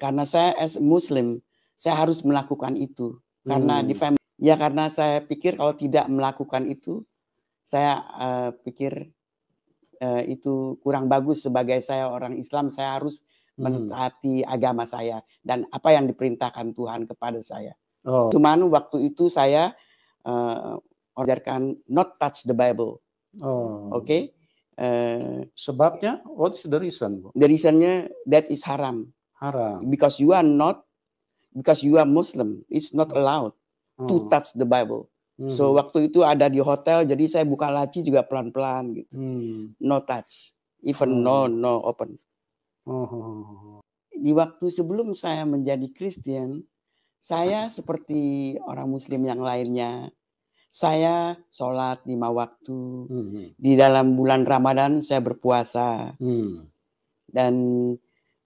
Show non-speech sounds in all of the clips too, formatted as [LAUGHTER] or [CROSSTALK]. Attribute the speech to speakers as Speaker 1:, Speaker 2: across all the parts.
Speaker 1: karena saya as muslim saya harus melakukan itu karena hmm. di family ya karena saya pikir kalau tidak melakukan itu saya uh, pikir uh, itu kurang bagus sebagai saya orang Islam saya harus hmm. mentaati agama saya dan apa yang diperintahkan Tuhan kepada saya. Oh. Cuman waktu itu saya uh, eh, ajarkan not touch the Bible. Oh. Oke. Okay? Uh, Sebabnya what is the reason? The reasonnya that is haram. Haram. Because you are not, because you are Muslim, it's not hmm. allowed oh. to hmm. touch the Bible. Hmm. So waktu itu ada di hotel, jadi saya buka laci juga pelan-pelan gitu. Hmm. No touch, even hmm. no no open. Oh, di waktu sebelum saya menjadi Kristen, saya ah. seperti orang Muslim yang lainnya. Saya sholat lima waktu. Hmm. Di dalam bulan Ramadan saya berpuasa. Hmm. Dan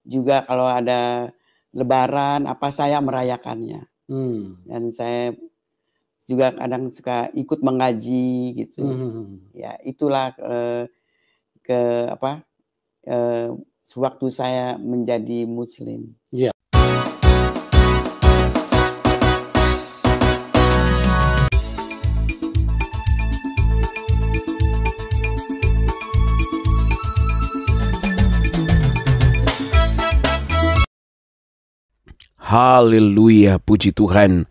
Speaker 1: juga kalau ada lebaran apa saya merayakannya. Hmm. Dan saya juga kadang suka ikut mengaji gitu. Hmm, hmm, hmm. Ya, itulah ke, eh, ke apa? Eh, sewaktu saya menjadi muslim.
Speaker 2: Haleluya, puji Tuhan.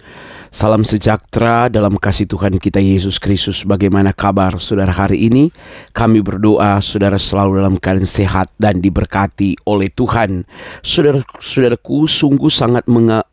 Speaker 2: Salam sejahtera dalam kasih Tuhan kita Yesus Kristus. Bagaimana kabar saudara hari ini? Kami berdoa saudara selalu dalam keadaan sehat dan diberkati oleh Tuhan. Saudara-saudaraku sungguh sangat menga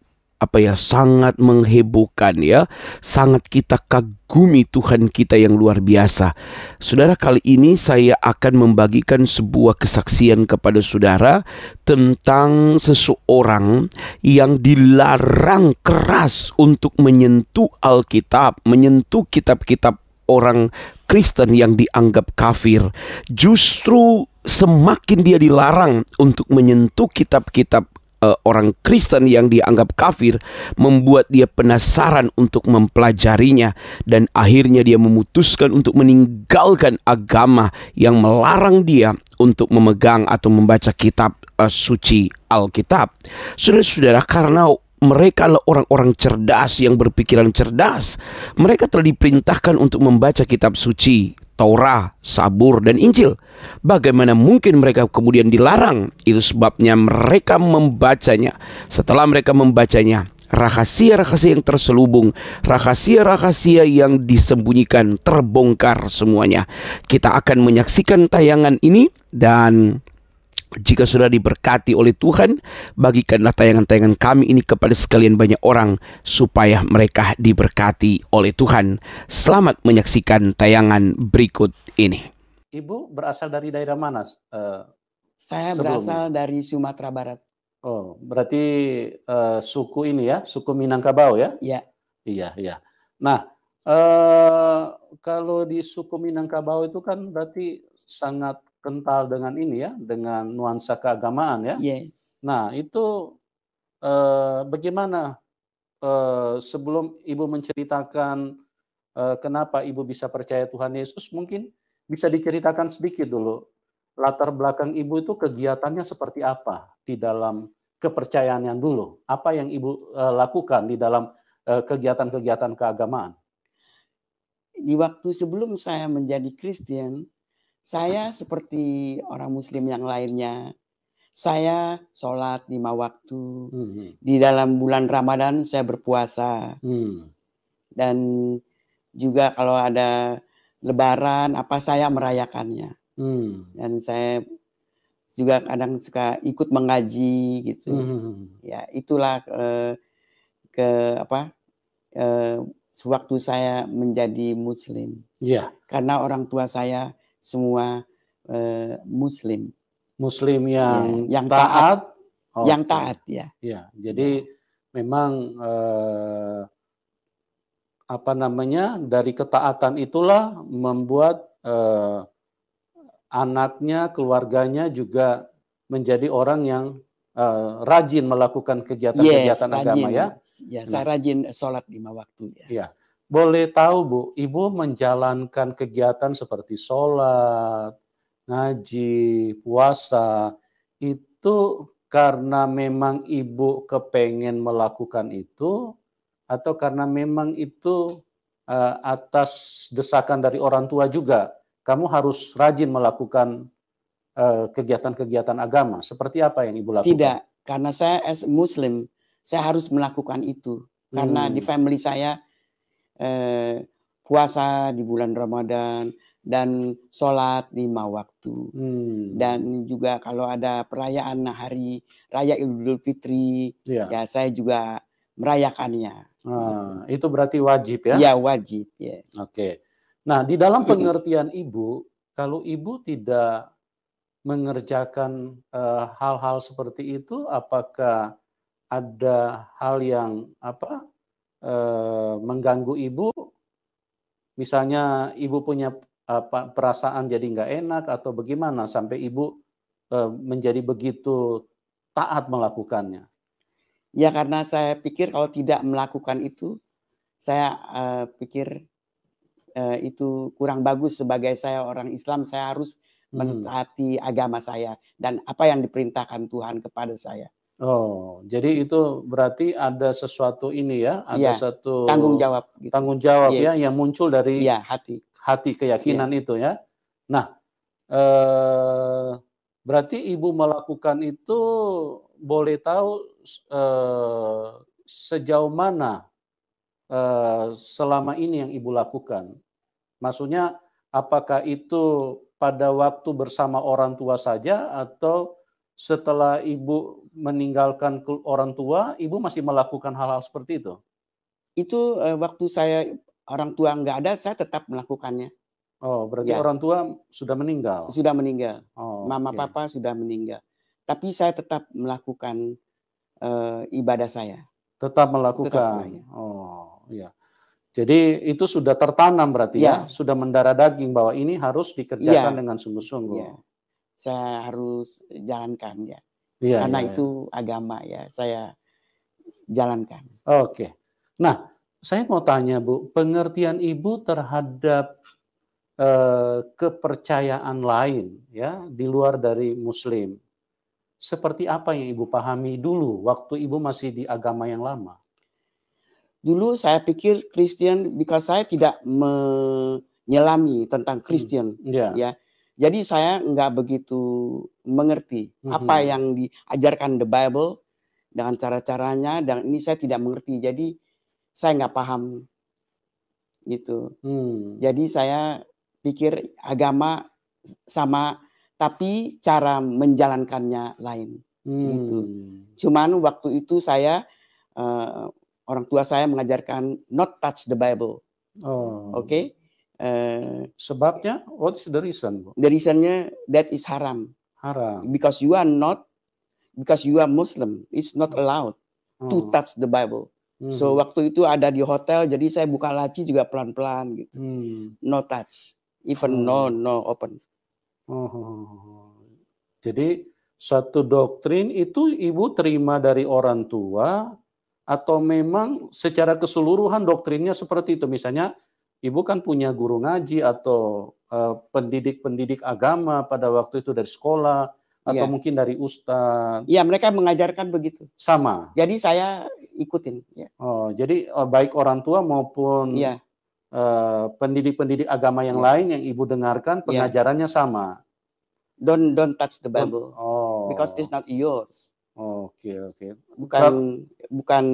Speaker 2: apa ya sangat menghebohkan ya sangat kita kagumi Tuhan kita yang luar biasa saudara kali ini saya akan membagikan sebuah kesaksian kepada saudara tentang seseorang yang dilarang keras untuk menyentuh Alkitab menyentuh kitab-kitab orang Kristen yang dianggap kafir justru semakin dia dilarang untuk menyentuh kitab-kitab uh, orang Kristen yang dianggap kafir membuat dia penasaran untuk mempelajarinya dan akhirnya dia memutuskan untuk meninggalkan agama yang melarang dia untuk memegang atau membaca kitab uh, suci Alkitab. Saudara-saudara karena mereka adalah orang-orang cerdas yang berpikiran cerdas. Mereka telah diperintahkan untuk membaca kitab suci Taurah, Sabur, dan Injil. Bagaimana mungkin mereka kemudian dilarang? Itu sebabnya mereka membacanya. Setelah mereka membacanya, rahasia-rahasia yang terselubung, rahasia-rahasia yang disembunyikan terbongkar semuanya. Kita akan menyaksikan tayangan ini dan jika sudah diberkati oleh Tuhan, bagikanlah tayangan-tayangan kami ini kepada sekalian banyak orang supaya mereka diberkati oleh Tuhan. Selamat menyaksikan tayangan berikut ini.
Speaker 3: Ibu berasal
Speaker 1: dari daerah mana? Uh, Saya sebelum. berasal dari Sumatera Barat.
Speaker 3: Oh, berarti uh, suku ini ya, suku Minangkabau ya? Iya. Iya, iya. Nah, uh, kalau di suku Minangkabau itu kan berarti sangat kental dengan ini ya, dengan nuansa keagamaan ya. Yes. Nah itu eh, bagaimana eh, sebelum ibu menceritakan eh, kenapa ibu bisa percaya Tuhan Yesus, mungkin bisa diceritakan sedikit dulu latar belakang ibu itu kegiatannya seperti apa di dalam kepercayaan yang dulu, apa yang ibu eh, lakukan di dalam eh, kegiatan-kegiatan eh, keagamaan.
Speaker 1: Di waktu sebelum saya menjadi Kristen, saya seperti orang Muslim yang lainnya. Saya sholat lima waktu. Hmm. Di dalam bulan Ramadan saya berpuasa. Hmm. Dan juga kalau ada Lebaran apa saya merayakannya. Hmm. Dan saya juga kadang suka ikut mengaji gitu. Hmm. hmm, hmm. Ya itulah ke, eh, ke apa eh, sewaktu saya menjadi muslim. Yeah. Karena orang tua saya semua uh, muslim. Muslim yang ya, yang taat, taat oh, yang taat ya. Ya,
Speaker 3: jadi ya. memang uh, apa namanya dari ketaatan itulah membuat eh, anaknya keluarganya juga menjadi orang yang Uh, rajin melakukan kegiatan-kegiatan yes, agama ya. ya. Ya, nah.
Speaker 1: rajin sholat lima waktu ya. ya.
Speaker 3: Boleh tahu Bu, Ibu menjalankan kegiatan seperti sholat, ngaji, puasa, itu karena memang Ibu kepengen melakukan itu, atau karena memang itu uh, atas desakan dari orang tua juga, kamu harus rajin melakukan
Speaker 1: eh, kegiatan-kegiatan uh, agama. Seperti apa yang Ibu lakukan? Tidak, karena saya as Muslim, saya harus melakukan itu. Karena hmm. di family saya eh, puasa di bulan Ramadan dan sholat lima waktu hmm. dan juga kalau ada perayaan hari raya Idul Fitri ya, ya saya juga merayakannya. Ah, Itu berarti wajib ya? Ya wajib ya. Oke. Okay. Nah di dalam [CLEARS THROAT] pengertian ibu kalau ibu tidak
Speaker 3: mengerjakan eh, hal-hal uh, seperti itu apakah ada hal yang apa Eh, mengganggu ibu, misalnya ibu punya apa, perasaan jadi nggak enak atau bagaimana sampai ibu e, menjadi begitu taat melakukannya?
Speaker 1: Ya karena saya pikir kalau tidak melakukan itu, saya e, pikir e, itu kurang bagus sebagai saya orang Islam. Saya harus hmm. mentaati hmm. agama saya dan apa yang diperintahkan Tuhan kepada saya.
Speaker 3: Oh,
Speaker 1: jadi itu berarti ada sesuatu ini ya, ada ya,
Speaker 3: satu tanggung jawab,
Speaker 1: gitu. tanggung jawab
Speaker 3: ya yes. ya yang muncul dari ya, hati, hati keyakinan ya. itu ya. Nah, eh, berarti ibu melakukan itu boleh tahu eh, sejauh mana eh, selama ini yang ibu lakukan? Maksudnya, apakah itu pada waktu bersama orang tua saja atau setelah ibu meninggalkan
Speaker 1: orang tua, ibu masih melakukan hal-hal seperti itu? Itu uh, waktu saya orang tua nggak ada, saya tetap melakukannya. Oh, berarti ya. orang tua sudah meninggal? Sudah meninggal. Oh, Mama okay. papa sudah meninggal. Tapi saya tetap melakukan uh, ibadah saya.
Speaker 3: Tetap melakukan. Tetap
Speaker 1: oh,
Speaker 3: ya Jadi itu sudah tertanam berarti ya, ya? sudah mendarah daging bahwa ini harus dikerjakan ya.
Speaker 1: dengan sungguh-sungguh. Ya. Saya harus jalankan ya. Iya, Karena iya, iya. itu agama ya saya
Speaker 3: jalankan. Oke. Nah, saya mau tanya Bu, pengertian Ibu terhadap eh, kepercayaan lain ya di luar dari muslim. Seperti apa yang Ibu pahami dulu waktu
Speaker 1: Ibu masih di agama yang lama? Dulu saya pikir Kristen, because saya tidak menyelami tentang Kristen, hmm, yeah. ya jadi saya nggak begitu mengerti mm-hmm. apa yang diajarkan the Bible dengan cara-caranya dan ini saya tidak mengerti. Jadi saya nggak paham gitu. Mm. Jadi saya pikir agama sama tapi cara menjalankannya lain Mm. gitu. Hmm. Cuman waktu itu saya uh, orang tua saya mengajarkan not touch the Bible. Oh. Oke. Okay? Uh, Sebabnya, what is the reason? The reasonnya that is haram. Haram. Because you are not, because you are Muslim, it's not allowed oh. to hmm. touch the Bible. Hmm. So waktu itu ada di hotel, jadi saya buka laci juga pelan-pelan gitu. Hmm. No touch, even oh. no no open. Oh, oh, oh,
Speaker 3: oh. Jadi satu doktrin itu ibu terima dari orang tua atau memang secara keseluruhan doktrinnya seperti itu misalnya ibu kan punya guru ngaji atau eh, pendidik-pendidik uh, agama pada waktu itu dari sekolah atau ya. mungkin dari ustadz. Iya,
Speaker 1: mereka mengajarkan begitu.
Speaker 3: Sama. Jadi saya ikutin. Ya. Oh, jadi uh, baik orang tua maupun ya. uh, pendidik-pendidik agama yang ya. lain yang ibu dengarkan iya. pengajarannya ya. sama.
Speaker 1: Don't don't touch the Bible. oh. Because it's not yours. Oke, okay, oke. Okay. Bukan bukan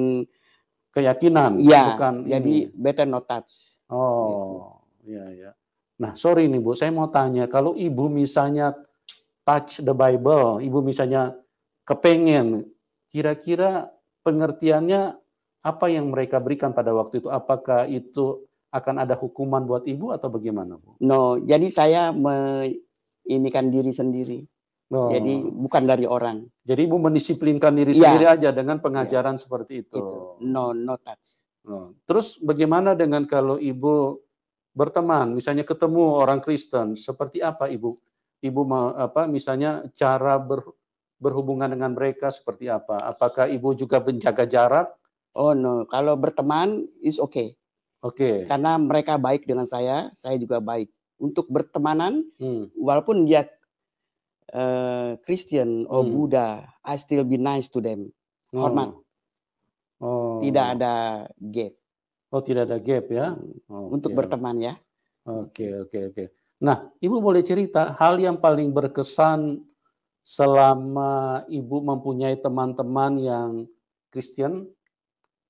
Speaker 1: keyakinan. Iya. Bukan jadi ini. better not touch.
Speaker 3: Gitu. Oh, iya gitu. ya. Nah, sorry nih Bu, saya mau tanya kalau Ibu misalnya touch the Bible, Ibu misalnya kepengen kira-kira pengertiannya apa yang mereka berikan pada waktu itu? Apakah itu
Speaker 1: akan ada hukuman buat Ibu atau bagaimana Bu? No, jadi saya meinikan diri sendiri. Oh. Jadi bukan dari orang. Jadi ibu mendisiplinkan diri ya. sendiri iya. aja dengan pengajaran
Speaker 3: ya. seperti itu. itu. No, no touch. Nah, terus bagaimana dengan kalau ibu berteman, misalnya ketemu orang Kristen, seperti apa ibu? Ibu apa misalnya cara ber, berhubungan dengan mereka seperti apa? Apakah ibu
Speaker 1: juga menjaga jarak? Oh no, kalau berteman is okay. Oke. Okay. Karena mereka baik dengan saya, saya juga baik. Untuk bertemanan, hmm. walaupun dia uh, Christian or hmm. Buddha, I still be nice to them. Oh. Hormat. Hmm. Oh. Tidak ada gap. Oh, tidak ada gap ya. Hmm. Okay. Untuk berteman ya. Oke, okay, oke, okay, oke. Okay.
Speaker 3: Nah, Ibu boleh cerita hal yang paling berkesan selama Ibu mempunyai teman-teman yang Kristen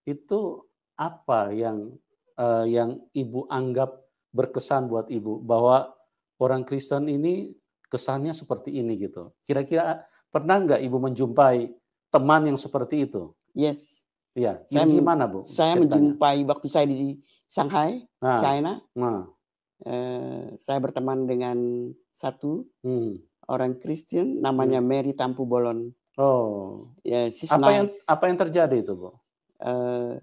Speaker 3: itu apa yang uh, yang Ibu anggap berkesan buat Ibu bahwa orang Kristen ini kesannya seperti ini gitu. Kira-kira pernah nggak Ibu menjumpai teman yang seperti itu? Yes. Iya. Saya mana bu? Saya ceritanya?
Speaker 1: menjumpai waktu saya di Shanghai, nah. China. Nah. Eh, saya berteman dengan satu hmm. orang Kristen, namanya hmm. Mary Tampu Bolon.
Speaker 3: Oh.
Speaker 1: Ya, yeah, apa nice. yang apa yang terjadi itu bu? Eh,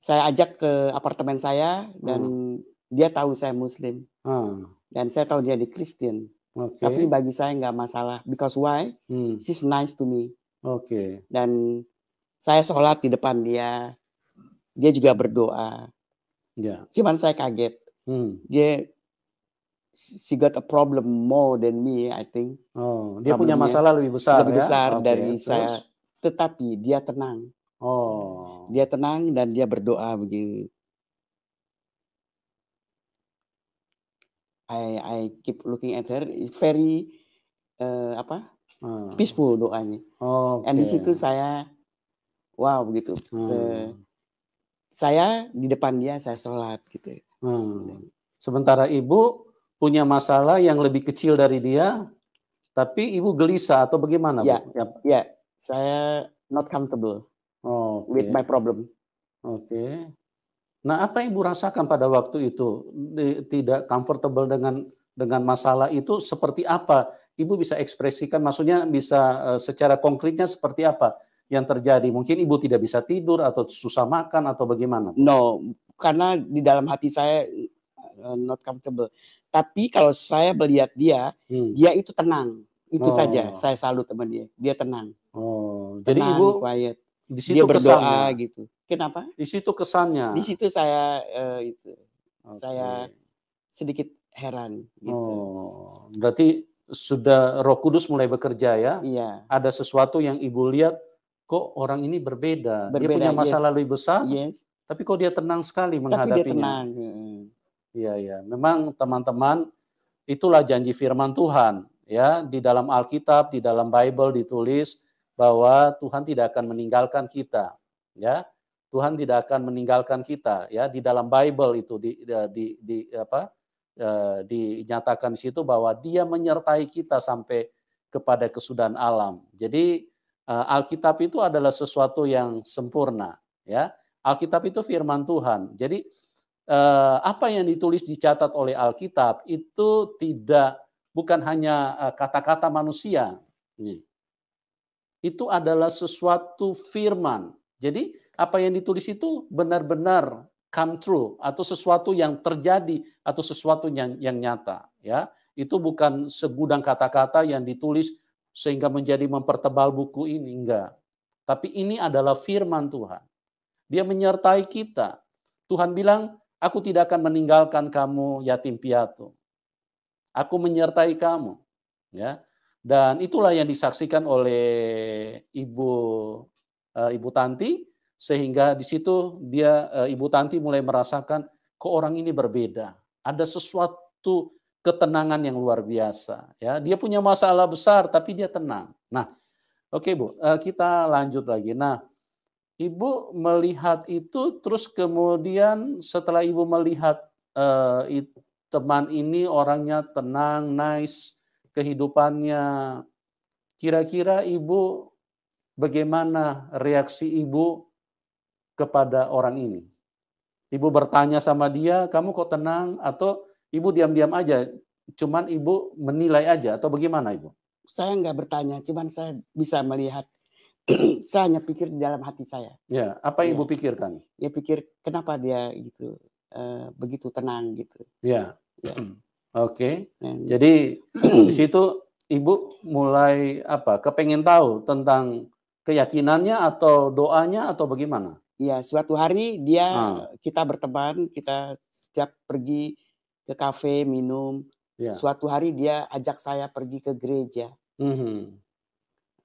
Speaker 1: saya ajak ke apartemen saya dan hmm. dia tahu saya Muslim hmm. dan saya tahu dia di Kristen. Okay. Tapi bagi saya nggak masalah because why? Hmm. She's nice to me. Oke. Okay. Dan saya sholat di depan dia. Dia juga berdoa. Yeah. Cuman saya kaget. Hmm. Dia she got a problem more than me, I think. Oh, dia punya masalah lebih besar lebih ya? besar ya? dari okay, saya. Terus? Tetapi dia tenang. Oh. Dia tenang dan dia berdoa begini. I I keep looking at her. It's very uh, apa? Hmm. Peaceful doanya. Oh, okay. And di situ saya wow begitu. hmm. saya di depan dia saya sholat gitu ya. hmm. sementara ibu punya masalah yang lebih kecil dari dia
Speaker 3: tapi ibu gelisah atau bagaimana ya ya, ya. saya not comfortable oh, okay. with my problem oke okay. Nah, apa Ibu rasakan pada waktu itu? Di, tidak comfortable dengan dengan masalah itu seperti apa? Ibu bisa ekspresikan maksudnya bisa eh, secara konkretnya seperti apa? yang terjadi?
Speaker 1: Mungkin ibu tidak bisa tidur atau susah makan atau bagaimana? No, karena di dalam hati saya eh, not comfortable. Tapi kalau saya melihat dia, hmm. dia itu tenang. Itu oh. saja. Saya salut sama dia. Dia tenang. Oh, tenang, jadi ibu quiet. Di situ dia berdoa kesannya. gitu. Kenapa? Di situ kesannya. Di situ saya uh, itu. Okay. Saya sedikit heran
Speaker 3: gitu. Oh, berarti sudah Roh Kudus mulai bekerja ya? Iya. Ada sesuatu yang ibu lihat kok orang ini berbeda, berbeda dia punya masa yes. lebih besar, yes. tapi kok dia tenang sekali menghadapi
Speaker 1: menghadapinya.
Speaker 3: Iya, Iya memang teman-teman itulah janji firman Tuhan ya di dalam Alkitab, di dalam Bible ditulis bahwa Tuhan tidak akan meninggalkan kita ya. Tuhan tidak akan meninggalkan kita ya di dalam Bible itu di di, di apa eh, dinyatakan di situ bahwa Dia menyertai kita sampai kepada kesudahan alam. Jadi Eh, Alkitab itu adalah sesuatu yang sempurna, ya. Alkitab itu firman Tuhan. Jadi eh, apa yang ditulis dicatat oleh Alkitab itu tidak bukan hanya eh, kata-kata manusia. Itu adalah sesuatu firman. Jadi apa yang ditulis itu benar-benar come true atau sesuatu yang terjadi atau sesuatu yang yang nyata, ya. Itu bukan segudang kata-kata yang ditulis sehingga menjadi mempertebal buku ini. Enggak. Tapi ini adalah firman Tuhan. Dia menyertai kita. Tuhan bilang, aku tidak akan meninggalkan kamu yatim piatu. Aku menyertai kamu. Ya. Dan itulah yang disaksikan oleh Ibu uh, Ibu Tanti sehingga di situ dia uh, Ibu Tanti mulai merasakan kok orang ini berbeda. Ada sesuatu ketenangan yang luar biasa. Ya, dia punya masalah besar tapi dia tenang. Nah, oke okay, bu, eh, kita lanjut lagi. Nah, ibu melihat itu, terus kemudian setelah ibu melihat eh, teman ini orangnya tenang, nice, kehidupannya, kira-kira ibu bagaimana reaksi ibu kepada orang ini? Ibu bertanya sama dia, kamu kok tenang atau ibu diam-diam aja, cuman ibu menilai aja atau bagaimana ibu?
Speaker 1: Saya nggak bertanya, cuman saya bisa melihat. [CLEARS THROAT] saya hanya pikir di dalam hati saya. Ya, apa yang ya. ibu iya. pikirkan? Ya pikir kenapa dia gitu uh, begitu tenang gitu.
Speaker 3: Ya. ya. [CLEARS THROAT] Oke. Okay. Jadi [CLEARS THROAT] di situ ibu mulai apa? Kepengen tahu tentang keyakinannya atau doanya atau bagaimana?
Speaker 1: Ya, suatu hari dia ah. kita berteman, kita setiap pergi ke kafe minum. Yeah. Suatu hari dia ajak saya pergi ke gereja. Mm -hmm.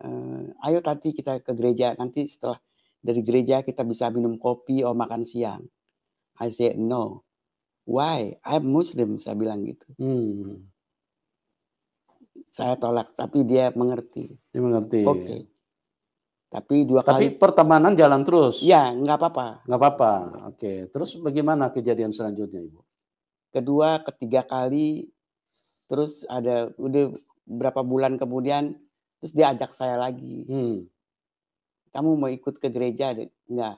Speaker 1: uh, ayo tadi kita ke gereja. Nanti setelah dari gereja kita bisa minum kopi atau makan siang. I said no. Why? I'm Muslim. Saya bilang gitu. Mm. Saya tolak, tapi dia mengerti. Dia mengerti. Oke. Okay. Tapi dua kali. Tapi pertemanan jalan terus. Ya, nggak apa-apa. Nggak apa-apa. Oke. Okay. Terus bagaimana kejadian selanjutnya, Ibu? kedua, ketiga kali, terus ada udah berapa bulan kemudian, terus dia ajak saya lagi. Hmm. Kamu mau ikut ke gereja? Enggak.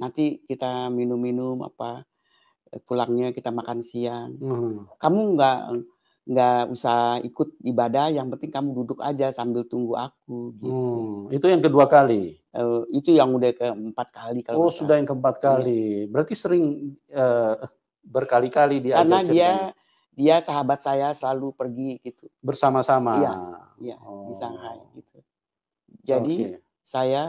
Speaker 1: Nanti kita minum-minum apa, pulangnya kita makan siang. Hmm. Kamu enggak nggak usah ikut ibadah yang penting kamu duduk aja sambil tunggu
Speaker 3: aku gitu. hmm,
Speaker 1: itu yang kedua kali uh, itu yang udah keempat kali kalau oh sudah
Speaker 3: yang keempat kali ya. berarti sering uh,
Speaker 1: berkali-kali dia karena dia dia sahabat saya selalu pergi gitu bersama-sama iya iya oh. di Shanghai gitu jadi okay. saya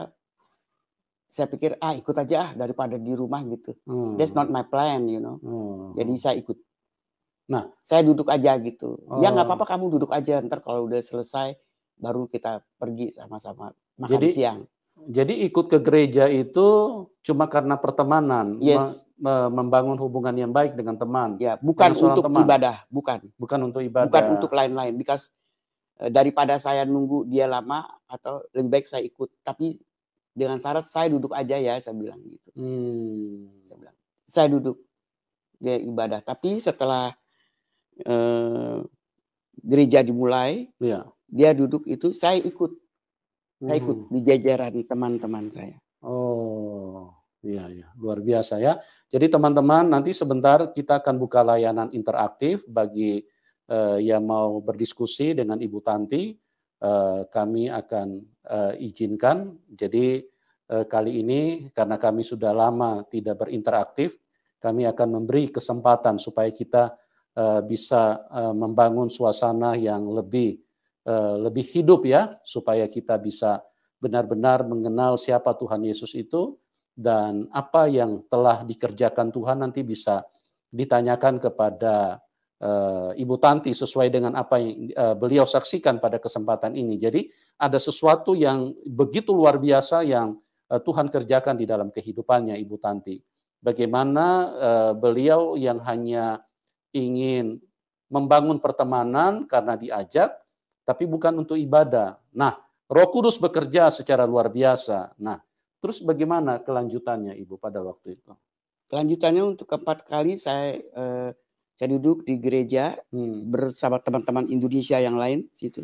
Speaker 1: saya pikir ah ikut aja ah daripada di rumah gitu hmm. that's not my plan you know hmm. jadi saya ikut nah saya duduk aja gitu oh. ya nggak oh. apa-apa kamu duduk aja ntar kalau udah selesai baru kita pergi sama-sama makan jadi, siang
Speaker 3: jadi ikut ke gereja itu cuma karena pertemanan yes membangun hubungan yang baik dengan
Speaker 1: teman. Ya, bukan untuk teman. ibadah, bukan. Bukan untuk ibadah. Bukan untuk lain-lain. Because eh, daripada saya nunggu dia lama atau lebih baik saya ikut. Tapi dengan syarat saya duduk aja ya, saya bilang gitu. Hmm. Saya bilang, saya duduk dia ibadah. Tapi setelah eh, gereja dimulai, ya. dia duduk itu saya ikut, saya ikut hmm. di jajaran teman-teman saya.
Speaker 3: Oh. Iya, ya. luar biasa ya. Jadi teman-teman nanti sebentar kita akan buka layanan interaktif bagi eh, yang mau berdiskusi dengan Ibu Tanti. Eh, kami akan eh, izinkan. Jadi eh, kali ini karena kami sudah lama tidak berinteraktif, kami akan memberi kesempatan supaya kita eh, bisa eh, membangun suasana yang lebih eh, lebih hidup ya, supaya kita bisa benar-benar mengenal siapa Tuhan Yesus itu dan apa yang telah dikerjakan Tuhan nanti bisa ditanyakan kepada uh, Ibu Tanti sesuai dengan apa yang uh, beliau saksikan pada kesempatan ini. Jadi ada sesuatu yang begitu luar biasa yang uh, Tuhan kerjakan di dalam kehidupannya Ibu Tanti. Bagaimana uh, beliau yang hanya ingin membangun pertemanan karena diajak tapi bukan untuk ibadah. Nah, Roh Kudus bekerja secara luar biasa. Nah, Terus bagaimana kelanjutannya Ibu pada waktu itu?
Speaker 1: Kelanjutannya untuk keempat kali saya eh, saya duduk di gereja hmm. bersama teman-teman Indonesia yang lain situ.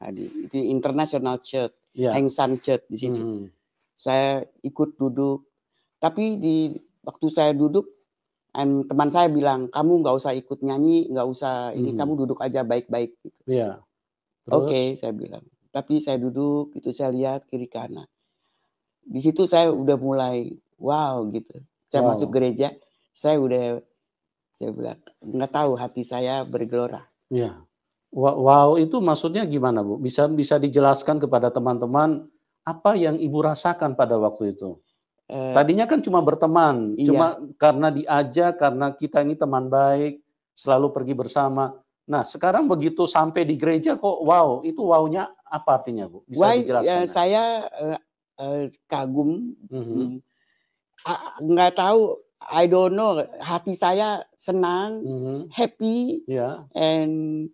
Speaker 1: Nah, di, di International Church, yeah. Hengsan Church di situ. Hmm. Saya ikut duduk. Tapi di waktu saya duduk teman saya bilang kamu nggak usah ikut nyanyi nggak usah ini hmm. kamu duduk aja baik-baik gitu. Iya. Oke okay, saya bilang. Tapi saya duduk itu saya lihat kiri kanan di situ saya udah mulai wow gitu. Saya wow. masuk gereja, saya udah saya bilang nggak tahu hati saya bergelora.
Speaker 3: Ya. Wow itu maksudnya gimana Bu? Bisa bisa dijelaskan kepada teman-teman apa yang Ibu rasakan pada waktu itu? Eh, Tadinya kan cuma berteman, iya. cuma karena diajak, karena kita ini teman baik, selalu pergi bersama. Nah, sekarang begitu sampai di gereja kok
Speaker 1: wow, itu wow-nya apa artinya, Bu?
Speaker 3: Bisa Why, eh, dijelaskan? Ya,
Speaker 1: saya eh, uh, kagum mm-hmm. nggak tahu I don't know hati saya senang mm-hmm. happy yeah. and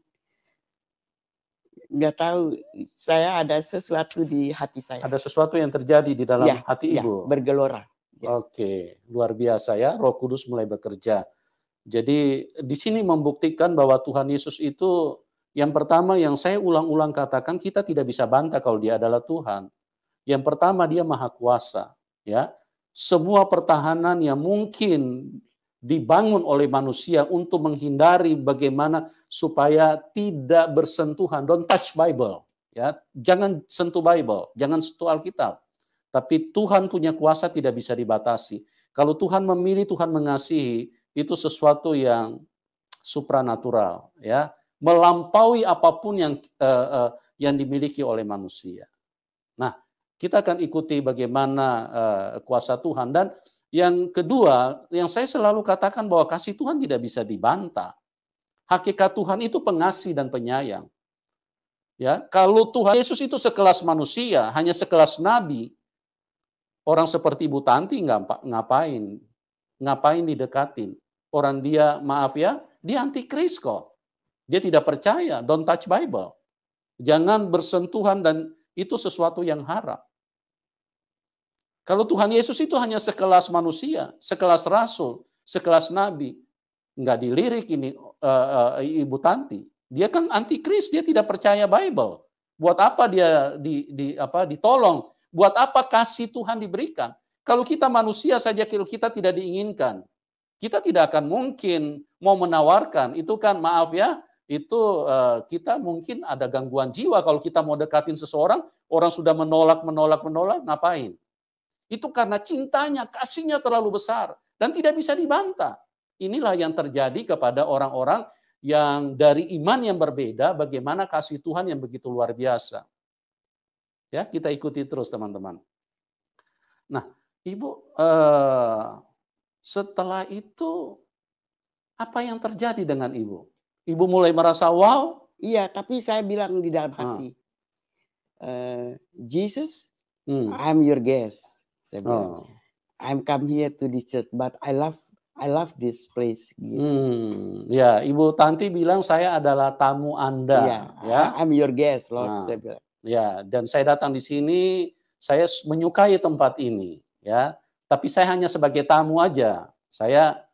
Speaker 1: nggak tahu saya ada sesuatu di hati saya ada sesuatu yang terjadi di dalam yeah, hati ya, ibu bergelora
Speaker 3: yeah. oke luar biasa ya Roh Kudus mulai bekerja jadi di sini membuktikan bahwa Tuhan Yesus itu yang pertama yang saya ulang-ulang katakan kita tidak bisa bantah kalau dia adalah Tuhan yang pertama dia maha kuasa, ya. Semua pertahanan yang mungkin dibangun oleh manusia untuk menghindari bagaimana supaya tidak bersentuhan, don't touch Bible, ya. Jangan sentuh Bible, jangan sentuh Alkitab. Tapi Tuhan punya kuasa tidak bisa dibatasi. Kalau Tuhan memilih, Tuhan mengasihi, itu sesuatu yang supranatural, ya. Melampaui apapun yang uh, uh, yang dimiliki oleh manusia. Nah, kita akan ikuti bagaimana eh, kuasa Tuhan dan yang kedua, yang saya selalu katakan bahwa kasih Tuhan tidak bisa dibantah. Hakikat Tuhan itu pengasih dan penyayang. Ya, kalau Tuhan Yesus itu sekelas manusia, hanya sekelas nabi, orang seperti Bu Tanti nggak ngapain, ngapain didekatin. Orang dia maaf ya, dia anti kok. Dia tidak percaya, don't touch Bible. Jangan bersentuhan dan itu sesuatu yang harap. Kalau Tuhan Yesus itu hanya sekelas manusia, sekelas rasul, sekelas nabi, nggak dilirik ini uh, uh, Ibu Tanti. Dia kan antikris, dia tidak percaya Bible. Buat apa dia di, di apa ditolong? Buat apa kasih Tuhan diberikan? Kalau kita manusia saja kita tidak diinginkan, kita tidak akan mungkin mau menawarkan. Itu kan maaf ya, itu uh, kita mungkin ada gangguan jiwa kalau kita mau dekatin seseorang, orang sudah menolak, menolak, menolak, ngapain? Itu karena cintanya, kasihnya terlalu besar dan tidak bisa dibantah. Inilah yang terjadi kepada orang-orang yang dari iman yang berbeda, bagaimana kasih Tuhan yang begitu luar biasa. Ya, kita ikuti terus teman-teman. Nah, Ibu, eh, setelah itu
Speaker 1: apa yang terjadi dengan Ibu? Ibu mulai merasa wow? Iya, tapi saya bilang di dalam ah. hati, ah. uh, Jesus, hmm. I'm your guest. Saya bilang, oh. I'm come here to this church, but I love I love this place. Gitu. Hmm, ya, Ibu Tanti bilang saya adalah tamu Anda. Iya, ya, ya. I'm your
Speaker 3: guest, Lord. Nah, saya bilang. Ya, dan saya datang di sini, saya menyukai tempat ini, ya. Tapi saya hanya sebagai tamu aja. Saya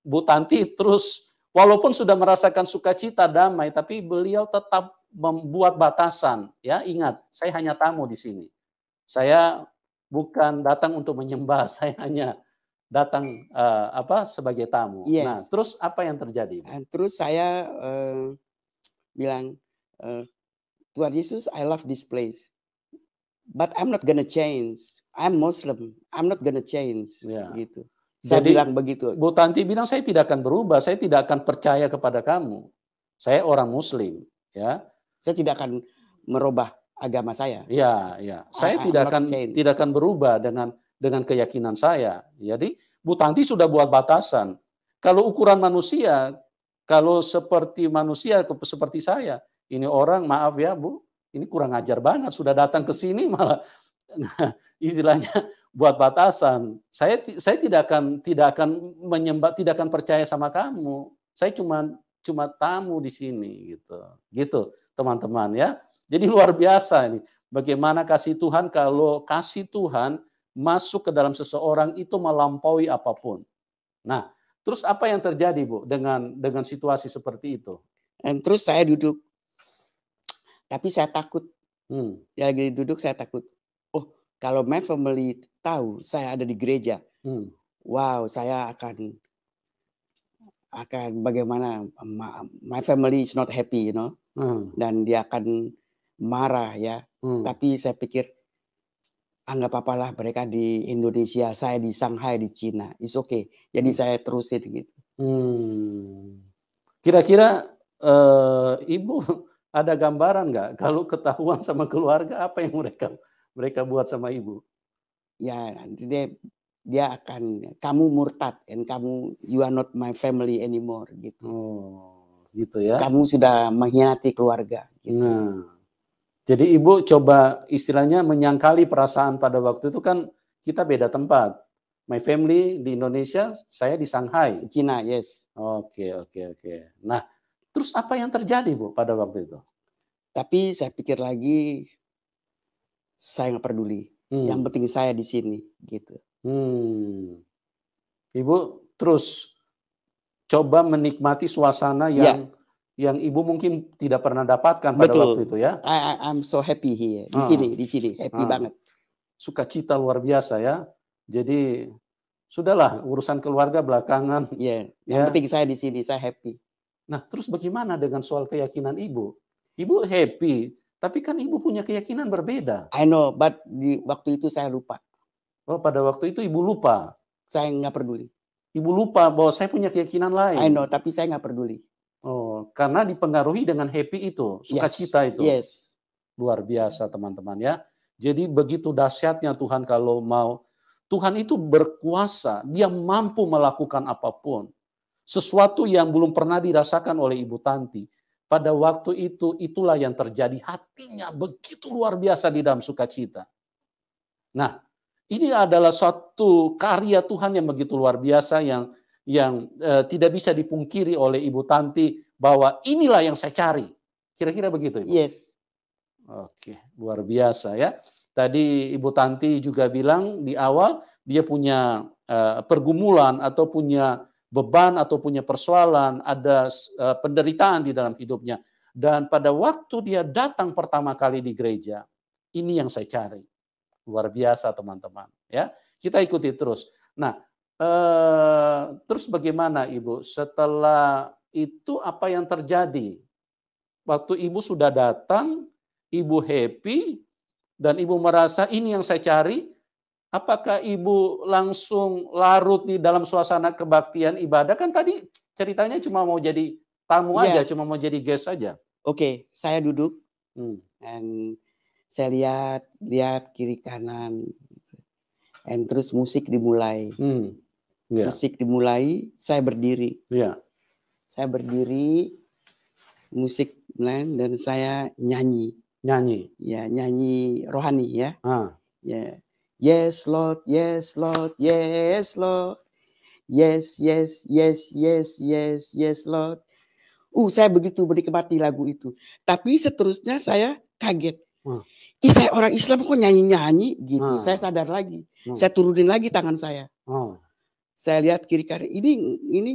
Speaker 3: Bu Tanti terus, walaupun sudah merasakan sukacita damai, tapi beliau tetap membuat batasan. Ya, ingat, saya hanya tamu di sini. Saya bukan datang untuk menyembah, [LAUGHS] saya hanya datang uh, apa sebagai tamu. Yes. Nah,
Speaker 1: terus apa yang terjadi? Eh, terus saya uh, bilang, uh, Tuhan Yesus, I love this place, but I'm not gonna change. I'm Muslim, I'm not gonna change. Yeah. Gitu. Saya Jadi, bilang begitu. Bu Tanti bilang saya tidak akan
Speaker 3: berubah, saya tidak akan percaya kepada kamu. Saya orang Muslim, ya. Saya tidak akan merubah agama saya. Iya, iya. Saya ah, ah, tidak akan tidak akan berubah dengan dengan keyakinan saya. Jadi Bu Tanti sudah buat batasan. Kalau ukuran manusia, kalau seperti manusia seperti saya, ini orang maaf ya Bu, ini kurang ajar banget sudah datang ke sini malah [LAUGHS] istilahnya buat batasan. Saya saya tidak akan tidak akan menyembah, tidak akan percaya sama kamu. Saya cuma cuma tamu di sini gitu. Gitu, teman-teman ya. Jadi luar biasa ini. Bagaimana kasih Tuhan kalau kasih Tuhan masuk ke dalam seseorang itu melampaui apapun. Nah, terus apa yang terjadi,
Speaker 1: Bu, dengan dengan situasi seperti itu? Dan terus saya duduk. Tapi saya takut. Hmm. Ya lagi duduk saya takut. Oh, kalau my family tahu saya ada di gereja. Hmm. Wow, saya akan akan bagaimana my family is not happy, you know. Hmm. Dan dia akan marah ya. Hmm. Tapi saya pikir anggap ah, apalah mereka di Indonesia, saya di Shanghai, di Cina, is okay. Jadi hmm. saya terusin gitu.
Speaker 2: kira
Speaker 3: hmm. Kira-kira uh, ibu [LAUGHS] ada gambaran
Speaker 1: nggak [LAUGHS] kalau ketahuan sama keluarga apa yang mereka mereka buat sama ibu? Ya nanti dia dia akan kamu murtad and kamu you are not my family anymore gitu. Oh, gitu ya. Kamu sudah mengkhianati keluarga. Gitu.
Speaker 3: Nah. Jadi ibu coba istilahnya menyangkali perasaan pada waktu itu kan kita beda tempat. My family di Indonesia, saya di Shanghai. Cina, yes.
Speaker 1: Oke, okay, oke, okay, oke. Okay. Nah, terus apa yang terjadi Bu pada waktu itu? Tapi saya pikir lagi, saya nggak peduli. Hmm. Yang penting saya di sini, gitu.
Speaker 3: Hmm. Ibu terus coba menikmati suasana yang ya yang ibu mungkin tidak pernah dapatkan pada Betul. waktu itu
Speaker 1: ya. I, I'm so happy here di ah. sini di sini happy ah. banget.
Speaker 3: Sukacita luar biasa ya. Jadi sudahlah urusan keluarga belakangan. Iya. Yeah. Yang yeah. penting saya di sini saya happy. Nah terus bagaimana dengan soal keyakinan ibu? Ibu happy, tapi kan ibu punya keyakinan berbeda. I know, but di waktu itu saya lupa. Oh pada waktu itu ibu lupa. Saya nggak peduli. Ibu lupa bahwa saya punya keyakinan lain. I know, tapi saya nggak peduli. Oh, karena dipengaruhi dengan happy itu, sukacita yes. itu. Yes. Luar biasa teman-teman ya. Jadi begitu dahsyatnya Tuhan kalau mau. Tuhan itu berkuasa, dia mampu melakukan apapun. Sesuatu yang belum pernah dirasakan oleh Ibu Tanti. Pada waktu itu, itulah yang terjadi. Hatinya begitu luar biasa di dalam sukacita. Nah, ini adalah suatu karya Tuhan yang begitu luar biasa yang yang eh, tidak bisa dipungkiri oleh Ibu Tanti bahwa inilah yang saya cari. Kira-kira begitu, Ibu. Yes. Oke, luar biasa ya. Tadi Ibu Tanti juga bilang di awal dia punya eh, pergumulan atau punya beban atau punya persoalan, ada eh, penderitaan di dalam hidupnya. Dan pada waktu dia datang pertama kali di gereja, ini yang saya cari. Luar biasa teman-teman, ya. Kita ikuti terus. Nah, Eh, terus bagaimana Ibu? Setelah itu apa yang terjadi? Waktu Ibu sudah datang, Ibu happy, dan Ibu merasa ini yang saya cari, apakah Ibu langsung larut di dalam suasana kebaktian ibadah? Kan tadi
Speaker 1: ceritanya cuma mau jadi tamu yeah. aja, cuma mau jadi guest aja. Oke, okay, saya duduk. Hmm. And saya lihat lihat kiri kanan and terus musik dimulai
Speaker 2: hmm yeah. musik
Speaker 1: dimulai, saya berdiri. Yeah. Saya berdiri, musik lain dan saya nyanyi. Nyanyi. Ya, nyanyi rohani ya. Ah. Ya. Yes Lord, yes Lord, yes Lord. Yes, yes, yes, yes, yes, yes Lord. Uh, saya begitu menikmati lagu itu. Tapi seterusnya saya kaget. Ah. Ih, saya orang Islam kok nyanyi-nyanyi gitu. Ah. Saya sadar lagi. Ah. Saya turunin lagi tangan saya. Ah saya lihat kiri kanan ini ini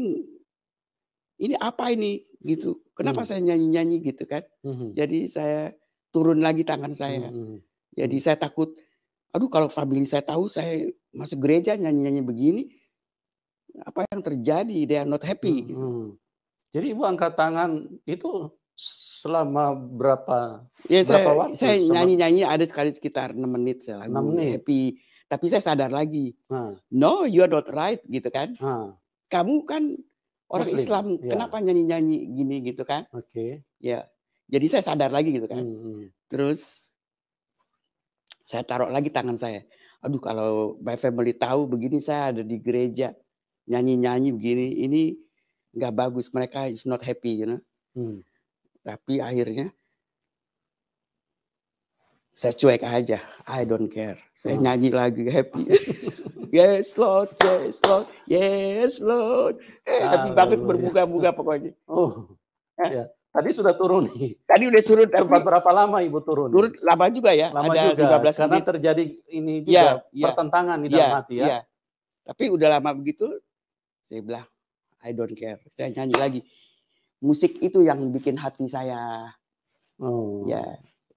Speaker 1: ini apa ini gitu kenapa hmm. saya nyanyi nyanyi gitu kan hmm. jadi saya turun lagi tangan saya hmm. hmm. jadi saya takut aduh kalau family saya tahu saya masuk gereja nyanyi nyanyi begini apa yang terjadi they are not happy hmm. gitu hmm. jadi ibu angkat tangan itu selama berapa ya, berapa saya, waktu saya nyanyi nyanyi ada sekali sekitar enam menit saya lagu 6 menit. happy tapi saya sadar lagi, hmm. no, you are not right gitu kan. hmm. Kamu kan
Speaker 2: orang Muslim. Islam, ya. kenapa
Speaker 1: nyanyi-nyanyi gini gitu kan? Oke. Okay. Ya, jadi saya sadar lagi gitu kan. Hmm, hmm. Terus saya taruh lagi tangan saya. Aduh kalau my family tahu begini saya ada di gereja nyanyi-nyanyi begini ini nggak bagus mereka is not happy you know. Hmm. Tapi akhirnya saya cuek aja. I don't care. Saya oh. nyanyi lagi happy. [LAUGHS] yes Lord, yes Lord, yes Lord. Eh, ah, tapi banget berbuka-buka pokoknya. [LAUGHS] Oh, eh. ya. Tadi sudah turun nih. Tadi udah turun. [LAUGHS] Sempat berapa
Speaker 3: lama ibu turun? Turun
Speaker 1: lama juga ya. Lama ada juga. 15 menit.
Speaker 3: terjadi ini ya, juga ya, ya. pertentangan di ya, dalam ya, hati ya. ya.
Speaker 1: Tapi udah lama begitu, saya bilang, I don't care. Saya nyanyi lagi. Musik itu yang bikin hati saya. Oh. Ya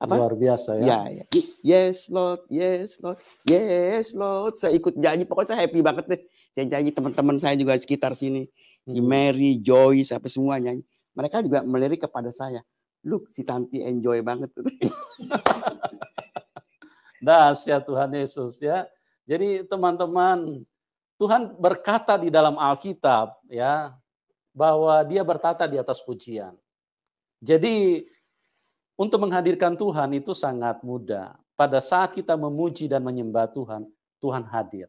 Speaker 1: apa? Luar biasa ya. ya, ya. Yes Lord, yes Lord, yes Lord. Saya ikut nyanyi, pokoknya saya happy banget deh. Saya nyanyi teman-teman saya juga sekitar sini, di hmm. Mary, Joy, sampai semua nyanyi. Mereka juga melirik kepada saya. Look, si Tanti enjoy banget. [LAUGHS] Dahsyat Tuhan Yesus ya. Jadi
Speaker 3: teman-teman, Tuhan berkata di dalam Alkitab ya bahwa dia bertata di atas pujian. Jadi untuk menghadirkan Tuhan itu sangat mudah. Pada saat kita memuji dan menyembah Tuhan, Tuhan hadir.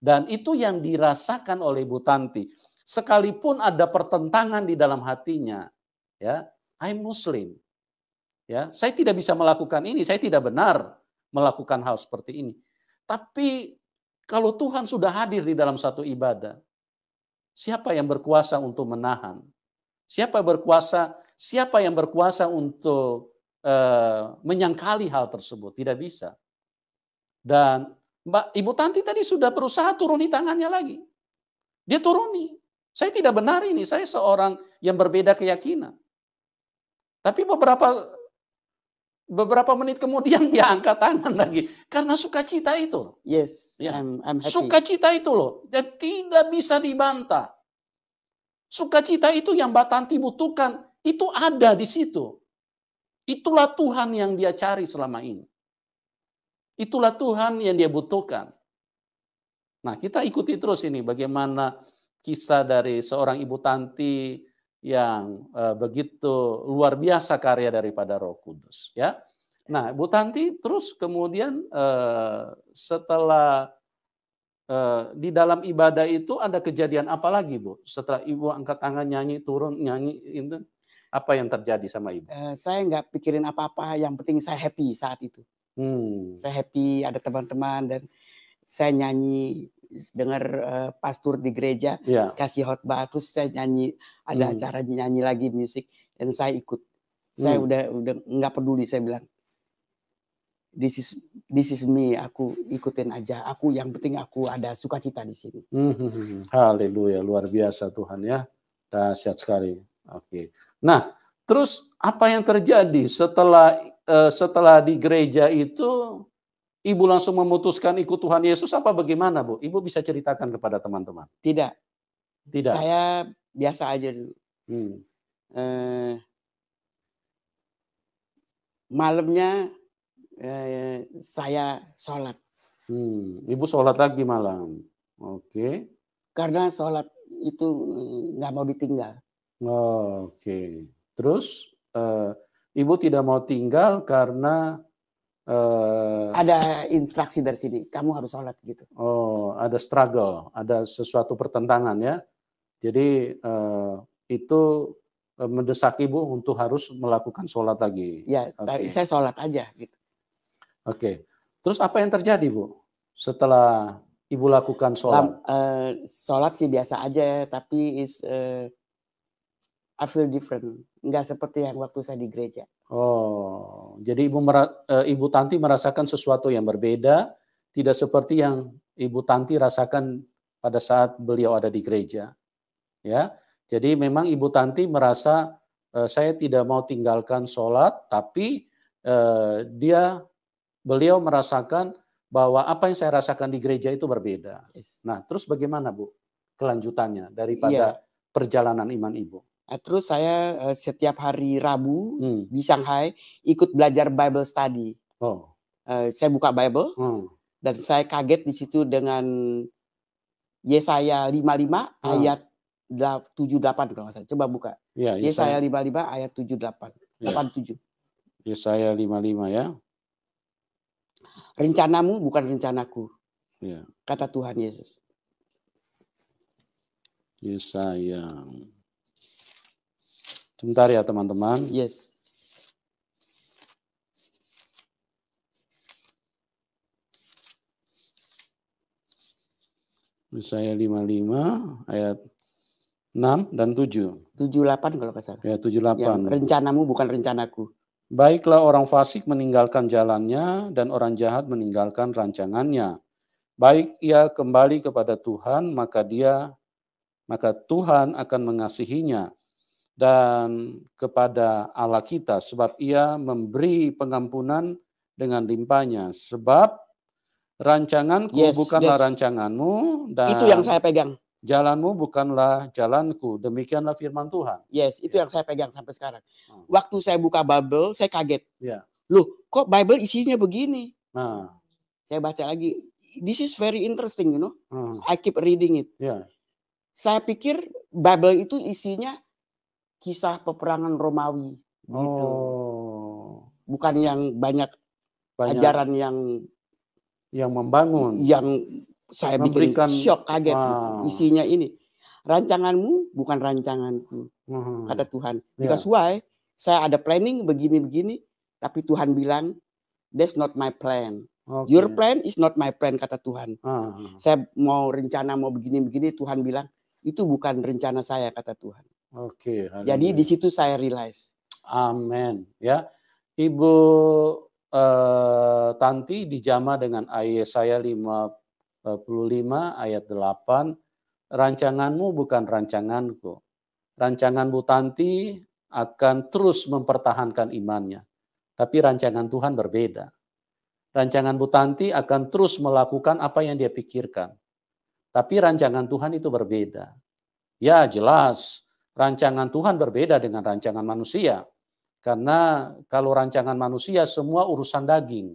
Speaker 3: Dan itu yang dirasakan oleh Bu Tanti. Sekalipun ada pertentangan di dalam hatinya, ya, I'm Muslim. Ya, saya tidak bisa melakukan ini, saya tidak benar melakukan hal seperti ini. Tapi kalau Tuhan sudah hadir di dalam satu ibadah, siapa yang berkuasa untuk menahan? Siapa berkuasa? Siapa yang berkuasa untuk Eh, menyangkali hal tersebut, tidak bisa. Dan Mbak Ibu Tanti tadi sudah berusaha turuni tangannya lagi. Dia turuni. Saya tidak benar ini, saya seorang yang berbeda keyakinan. Tapi beberapa beberapa menit kemudian [LAUGHS] dia angkat tangan lagi karena sukacita itu. Yes,
Speaker 2: ya.
Speaker 1: I'm, I'm happy. Sukacita
Speaker 3: itu loh, dan ya, tidak bisa dibantah. Sukacita itu yang Mbak Tanti butuhkan, itu ada di situ. Itulah Tuhan yang dia cari selama ini. Itulah Tuhan yang dia butuhkan. Nah, kita ikuti terus ini bagaimana kisah dari seorang ibu tanti yang eh, begitu luar biasa karya daripada Roh Kudus, ya. Nah, ibu Tanti terus kemudian eh, setelah eh, di dalam ibadah itu ada kejadian apa lagi, Bu? Setelah Ibu angkat tangan
Speaker 1: nyanyi turun nyanyi itu. Apa yang terjadi sama ibu? Uh, saya nggak pikirin apa-apa. Yang penting saya happy saat itu. Hmm. Saya happy, ada teman-teman dan saya nyanyi dengar uh, eh, pastor di gereja yeah. kasih khotbah terus saya nyanyi ada hmm. acara nyanyi lagi musik dan saya ikut saya hmm. udah udah nggak peduli saya bilang this is this is me aku ikutin aja aku yang penting aku ada sukacita di sini
Speaker 3: hmm. hmm, hmm, hmm. haleluya luar biasa Tuhan ya sehat sekali oke okay. Nah, terus apa yang
Speaker 1: terjadi setelah
Speaker 3: eh, setelah di gereja itu ibu langsung memutuskan ikut Tuhan Yesus apa bagaimana, Bu? Ibu bisa ceritakan kepada teman-teman. Tidak. Tidak. Saya biasa aja
Speaker 1: dulu. Hmm. Eh, malamnya eh, saya sholat.
Speaker 3: Hmm. Ibu sholat lagi malam. Oke. Okay.
Speaker 1: Karena sholat itu eh, nggak mau ditinggal.
Speaker 3: Oke. Terus uh, ibu tidak mau tinggal karena uh, ada interaksi dari sini. Kamu harus sholat gitu. Oh, ada struggle, ada sesuatu pertentangan ya. Jadi uh, itu mendesak ibu untuk harus melakukan sholat lagi. Ya, okay. saya
Speaker 1: sholat aja gitu.
Speaker 3: Oke. Terus apa yang terjadi bu
Speaker 1: setelah ibu lakukan sholat? Lam, uh, sholat sih biasa aja, tapi is, uh, I feel different. Nggak seperti yang waktu saya di gereja.
Speaker 3: Oh, jadi ibu merat, e, eh, ibu Tanti merasakan sesuatu yang berbeda, tidak seperti yang ibu Tanti rasakan pada saat beliau ada di gereja. Ya, jadi memang ibu Tanti merasa e, saya tidak mau tinggalkan sholat, tapi e, dia beliau merasakan bahwa apa yang saya rasakan di gereja itu berbeda. Yes. Nah, terus bagaimana bu kelanjutannya daripada yeah. perjalanan iman ibu?
Speaker 1: Eh, terus saya uh, setiap hari Rabu hmm. di Shanghai ikut belajar Bible study. Oh. Uh, saya buka Bible hmm. dan saya kaget di situ dengan Yesaya 55 hmm. Ah. ayat 78 kalau saya coba buka. Ya, Yesaya. Yesaya 55 ayat 78.
Speaker 3: Ya. 87. Yesaya 55 ya.
Speaker 1: Rencanamu bukan rencanaku. Ya. Kata Tuhan Yesus.
Speaker 3: Yesaya Sebentar ya teman-teman. Yes. Misalnya 55 ayat 6 dan 7.
Speaker 1: 78 kalau nggak salah.
Speaker 3: Ya, 78. Yang rencanamu bukan rencanaku. Baiklah orang fasik meninggalkan jalannya dan orang jahat meninggalkan rancangannya. Baik ia kembali kepada Tuhan, maka dia maka Tuhan akan mengasihinya dan kepada Allah kita sebab ia memberi pengampunan dengan limpahnya sebab rancanganku yes, bukanlah yes. rancanganmu dan itu yang saya pegang jalanmu bukanlah jalanku demikianlah
Speaker 1: firman Tuhan yes itu yeah. yang saya pegang sampai sekarang hmm. waktu saya buka Bible saya kaget yeah. loh kok Bible isinya begini nah. saya baca lagi this is very interesting you know hmm. I keep reading it yeah. saya pikir Bible itu isinya kisah peperangan Romawi gitu. Oh. Bukan yang banyak, banyak ajaran yang yang membangun. Yang saya memberikan bikin shock kaget gitu, wow. isinya ini. Rancanganmu bukan rancanganku. Hmm. Kata Tuhan. Ya. Because yeah. why? Saya ada planning begini-begini tapi Tuhan bilang that's not my plan. Okay. Your plan is not my plan kata Tuhan. Saya mau rencana mau begini-begini Tuhan bilang itu bukan rencana saya kata Tuhan.
Speaker 3: Oke. Okay, Jadi di
Speaker 1: situ saya realize. Amin. Ya, Ibu
Speaker 3: eh, Tanti dijama dengan ayat saya 55 ayat 8. Rancanganmu bukan rancanganku. Rancangan Bu Tanti akan terus mempertahankan imannya. Tapi rancangan Tuhan berbeda. Rancangan Bu Tanti akan terus melakukan apa yang dia pikirkan. Tapi rancangan Tuhan itu berbeda. Ya jelas, rancangan Tuhan berbeda dengan rancangan manusia. Karena kalau rancangan manusia semua urusan daging,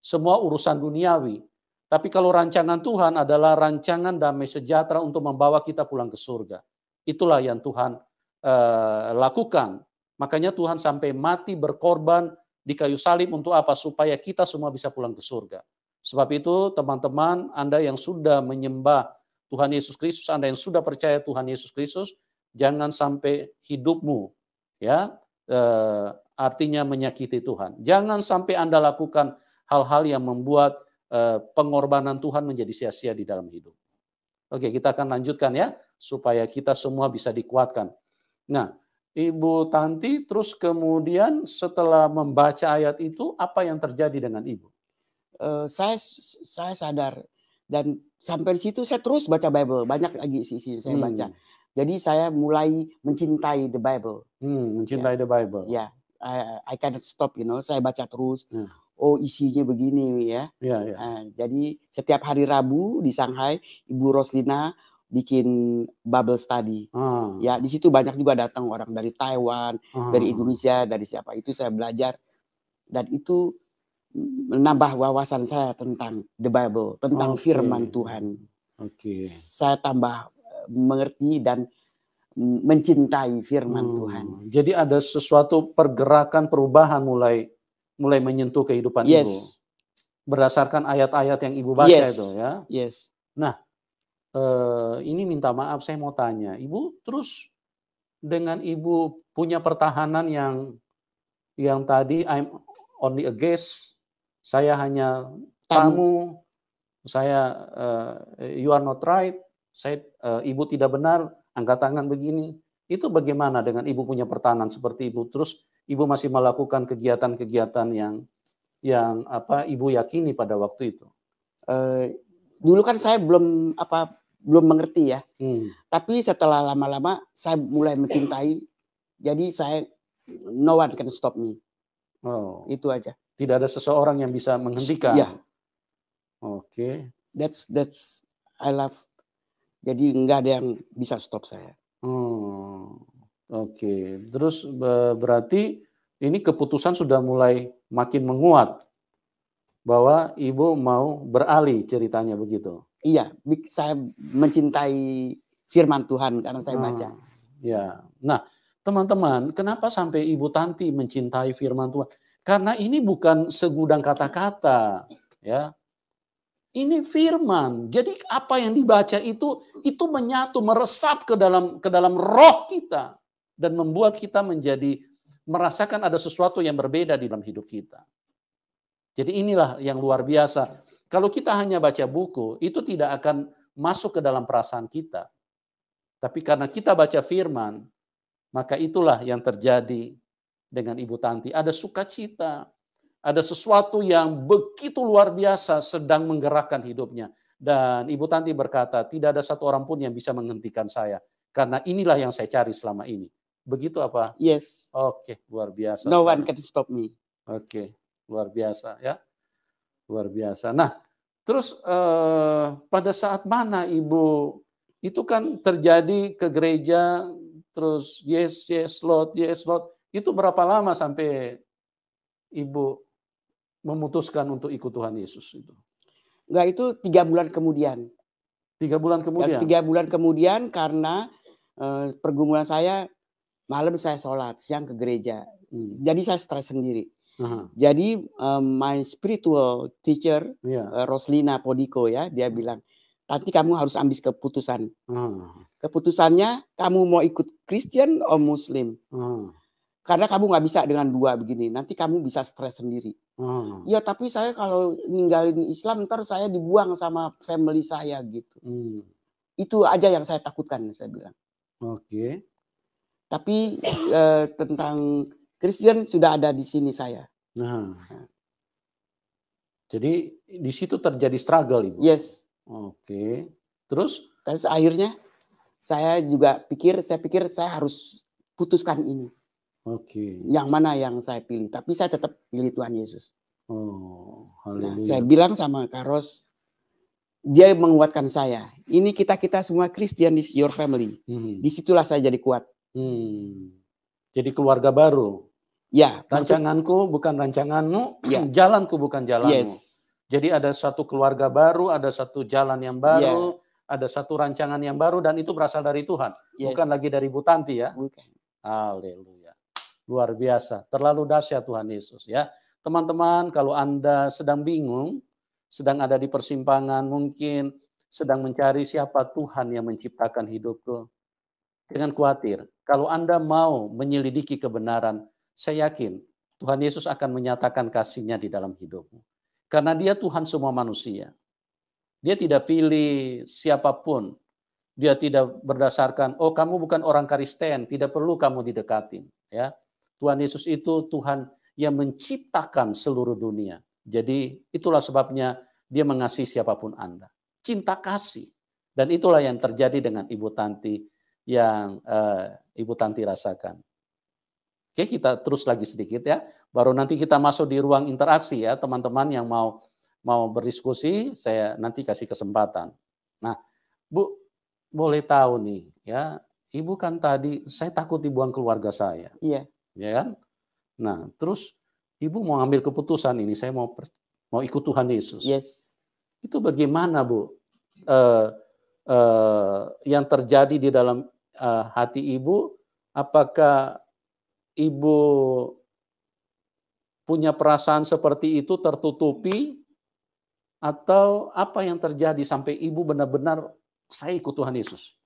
Speaker 3: semua urusan duniawi. Tapi kalau rancangan Tuhan adalah rancangan damai sejahtera untuk membawa kita pulang ke surga. Itulah yang Tuhan eh, lakukan. Makanya Tuhan sampai mati berkorban di kayu salib untuk apa? Supaya kita semua bisa pulang ke surga. Sebab itu teman-teman, Anda yang sudah menyembah Tuhan Yesus Kristus, Anda yang sudah percaya Tuhan Yesus Kristus, jangan sampai hidupmu ya eh, artinya menyakiti Tuhan. Jangan sampai Anda lakukan hal-hal yang membuat eh, pengorbanan Tuhan menjadi sia-sia di dalam hidup. Oke, kita akan lanjutkan ya supaya kita semua bisa dikuatkan. Nah, Ibu Tanti terus kemudian setelah membaca ayat
Speaker 1: itu apa yang terjadi dengan Ibu? Uh, saya saya sadar dan sampai di situ saya terus baca Bible, banyak lagi sisi saya hmm. baca. Jadi saya mulai mencintai the Bible. Hmm, mencintai yeah. the Bible. Ya, yeah. I, I cannot stop, you know. Saya baca terus. Hmm. Oh isinya begini ya. Yeah, ya, ya. yeah. Uh, jadi setiap hari Rabu di Shanghai, Ibu Roslina bikin Bible study. Hmm. Ya di situ banyak juga datang orang dari Taiwan, hmm. dari Indonesia, dari siapa. Itu saya belajar dan itu menambah wawasan saya tentang the Bible, tentang okay. Firman Tuhan. Oke. Okay. Saya tambah mengerti dan mm, mencintai
Speaker 3: firman hmm. Tuhan. Jadi ada sesuatu pergerakan perubahan mulai mulai menyentuh kehidupan yes. ibu. Berdasarkan ayat-ayat yang ibu baca yes. itu ya. Yes. Nah, eh, ini minta maaf saya mau tanya, ibu terus dengan ibu punya pertahanan yang yang tadi I'm only a guest, saya hanya tamu, tamu saya uh, you are not right saya e, ibu tidak benar, angkat tangan begini. Itu bagaimana dengan ibu punya pertahanan seperti ibu terus ibu masih melakukan kegiatan-kegiatan
Speaker 1: yang yang apa ibu yakini pada waktu itu? E, dulu kan saya belum apa belum mengerti ya. Hmm. Tapi setelah lama-lama saya mulai mencintai, jadi saya no one can stop me. Oh. Itu aja. Tidak ada seseorang yang bisa menghentikan. Ya. Oke. Okay. That's that's I love jadi nggak ada yang bisa stop saya.
Speaker 3: Hmm, Oke, okay. terus berarti ini keputusan sudah mulai makin menguat bahwa ibu mau beralih ceritanya begitu. Iya, saya mencintai firman Tuhan karena saya baca. Hmm, ya, nah teman-teman, kenapa sampai ibu Tanti mencintai firman Tuhan? Karena ini bukan segudang kata-kata, ya ini firman. Jadi apa yang dibaca itu itu menyatu, meresap ke dalam ke dalam roh kita dan membuat kita menjadi merasakan ada sesuatu yang berbeda di dalam hidup kita. Jadi inilah yang luar biasa. Kalau kita hanya baca buku, itu tidak akan masuk ke dalam perasaan kita. Tapi karena kita baca firman, maka itulah yang terjadi dengan Ibu Tanti. Ada sukacita, ada sesuatu yang begitu luar biasa sedang menggerakkan hidupnya. Dan Ibu Tanti berkata, tidak ada satu orang pun yang bisa menghentikan saya. Karena inilah yang saya cari selama ini. Begitu apa? Yes. Oke, okay, luar biasa. No sekarang. one can stop me. Oke, okay, luar biasa ya. Luar biasa. Nah, terus eh, pada saat mana Ibu, itu kan terjadi ke gereja, terus yes, yes, Lord, yes, Lord. Itu berapa lama sampai Ibu
Speaker 1: memutuskan untuk ikut Tuhan Yesus itu? Enggak itu tiga bulan kemudian. Tiga bulan kemudian. Dan tiga bulan kemudian karena uh, pergumulan saya malam saya sholat siang ke gereja. Hmm. Jadi saya stres sendiri. uh Jadi um, my spiritual teacher yeah. Iya. uh, Roslina Podiko ya dia hmm. bilang nanti kamu harus ambil keputusan. uh Keputusannya kamu mau ikut Kristen atau Muslim. uh karena kamu nggak bisa dengan dua begini nanti kamu bisa stres sendiri hmm. ya tapi saya kalau ninggalin Islam ntar saya dibuang sama family saya gitu hmm. itu aja yang saya takutkan saya bilang oke okay. tapi eh, tentang Kristen sudah ada di sini saya
Speaker 3: nah. Nah.
Speaker 1: jadi di situ terjadi struggle ibu yes oke okay. terus terus akhirnya saya juga pikir saya pikir saya harus putuskan ini Oke. Okay. Yang mana yang saya pilih? Tapi saya tetap pilih Tuhan Yesus. Oh, Nah, saya bilang sama Karos, dia menguatkan saya. Ini kita kita semua Kristen di your family. Hmm. Disitulah saya jadi kuat. Hmm. Jadi keluarga baru. Ya. Rancanganku maksud... bukan rancanganmu.
Speaker 3: Ya. [CLEARS THROAT] Jalanku bukan jalanmu. Yes. Jadi ada satu keluarga baru, ada satu jalan yang baru, ya. ada satu rancangan yang baru, dan itu berasal dari Tuhan, yes. bukan lagi dari Butanti ya. Bukan. Haleluya. Luar biasa, terlalu dahsyat Tuhan Yesus ya. Teman-teman, kalau Anda sedang bingung, sedang ada di persimpangan, mungkin sedang mencari siapa Tuhan yang menciptakan hidupku. Jangan khawatir, kalau Anda mau menyelidiki kebenaran, saya yakin Tuhan Yesus akan menyatakan kasihnya di dalam hidupmu. Karena dia Tuhan semua manusia. Dia tidak pilih siapapun. Dia tidak berdasarkan, oh kamu bukan orang karisten, tidak perlu kamu didekatin. Ya, Tuhan Yesus itu Tuhan yang menciptakan seluruh dunia. Jadi itulah sebabnya dia mengasihi siapapun Anda. Cinta kasih. Dan itulah yang terjadi dengan Ibu Tanti yang uh, Ibu Tanti rasakan. Oke, kita terus lagi sedikit ya. Baru nanti kita masuk di ruang interaksi ya, teman-teman yang mau mau berdiskusi, saya nanti kasih kesempatan. Nah, Bu, boleh tahu nih ya, Ibu kan tadi saya takut dibuang keluarga saya. Iya ya kan? Nah, terus ibu mau ambil keputusan ini, saya mau mau ikut Tuhan Yesus. Yes. Itu bagaimana bu? Uh, uh, yang terjadi di dalam uh, hati ibu, apakah ibu punya perasaan seperti itu tertutupi atau apa yang terjadi sampai ibu
Speaker 1: benar-benar saya ikut Tuhan Yesus?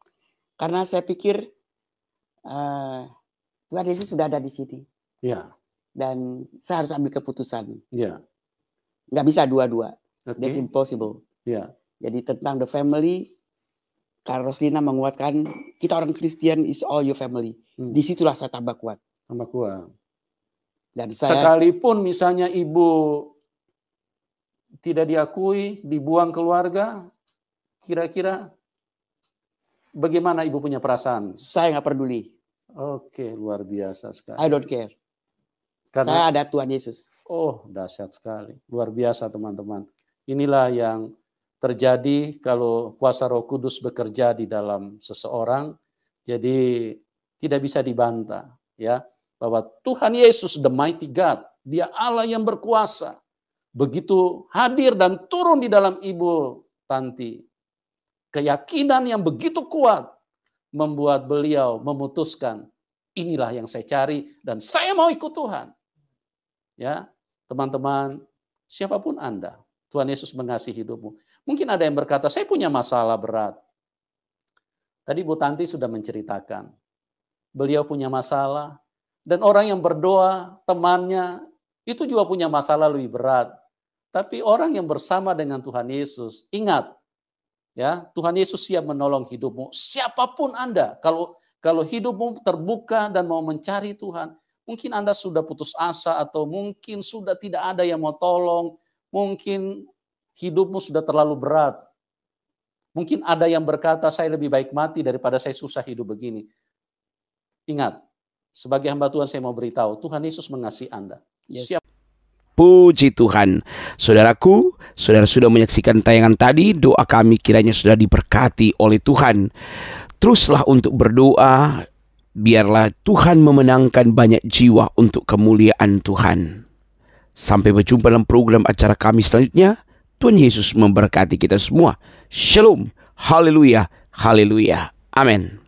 Speaker 1: Karena saya pikir uh, Tuhan Yesus sudah ada di sini. Ya. Dan saya harus ambil keputusan. Ya. Nggak bisa dua-dua. Okay. That's impossible. Ya. Jadi tentang the family, karena Roslina menguatkan kita orang Kristen is all your family. Hmm. Disitulah saya tambah kuat. Tambah kuat. Dan saya, Sekalipun misalnya
Speaker 3: ibu tidak diakui, dibuang keluarga, kira-kira bagaimana ibu punya perasaan? Saya nggak peduli. Oke, luar biasa sekali. I don't care. Karena, Saya ada Tuhan Yesus. Oh, dahsyat sekali. Luar biasa teman-teman. Inilah yang terjadi kalau kuasa Roh Kudus bekerja di dalam seseorang. Jadi tidak bisa dibantah ya bahwa Tuhan Yesus the mighty God, dia Allah yang berkuasa. Begitu hadir dan turun di dalam Ibu Tanti. Keyakinan yang begitu kuat membuat beliau memutuskan inilah yang saya cari dan saya mau ikut Tuhan. Ya, teman-teman, siapapun Anda, Tuhan Yesus mengasihi hidupmu. Mungkin ada yang berkata, "Saya punya masalah berat." Tadi Bu Tanti sudah menceritakan. Beliau punya masalah dan orang yang berdoa, temannya itu juga punya masalah lebih berat. Tapi orang yang bersama dengan Tuhan Yesus, ingat, ya Tuhan Yesus siap menolong hidupmu siapapun Anda kalau kalau hidupmu terbuka dan mau mencari Tuhan mungkin Anda sudah putus asa atau mungkin sudah tidak ada yang mau tolong mungkin hidupmu sudah terlalu berat mungkin ada yang berkata saya lebih baik mati daripada saya susah hidup begini ingat sebagai hamba Tuhan saya mau beritahu Tuhan Yesus mengasihi Anda yes. siap
Speaker 2: Puji Tuhan. Saudaraku, saudara sudah menyaksikan tayangan tadi, doa kami kiranya sudah diberkati oleh Tuhan. Teruslah untuk berdoa, biarlah Tuhan memenangkan banyak jiwa untuk kemuliaan Tuhan. Sampai berjumpa dalam program acara kami selanjutnya. Tuhan Yesus memberkati kita semua. Shalom. Haleluya. Haleluya. Amin.